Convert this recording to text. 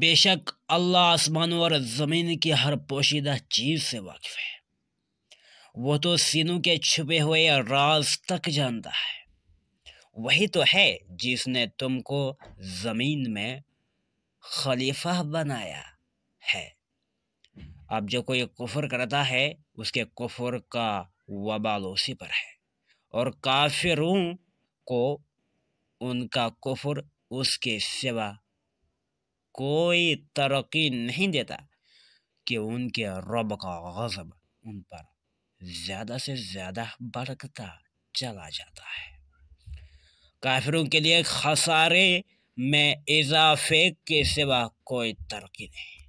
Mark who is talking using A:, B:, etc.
A: बेशक अल्लाह आसमान और ज़मीन की हर पोशीदा चीज़ से वाकिफ़ है वो तो सीनों के छुपे हुए राज तक जानता है वही तो है जिसने तुमको ज़मीन में खलीफा बनाया है अब जो कोई कुफर करता है उसके कुफर का वबाल उसी पर है और काफिरों को उनका कुफर उसके सिवा कोई तरक्की नहीं देता कि उनके रब का गजब उन पर ज़्यादा से ज़्यादा भड़कता चला जाता है काफिरों के लिए खसारे में इजाफे के सिवा कोई तरक्की नहीं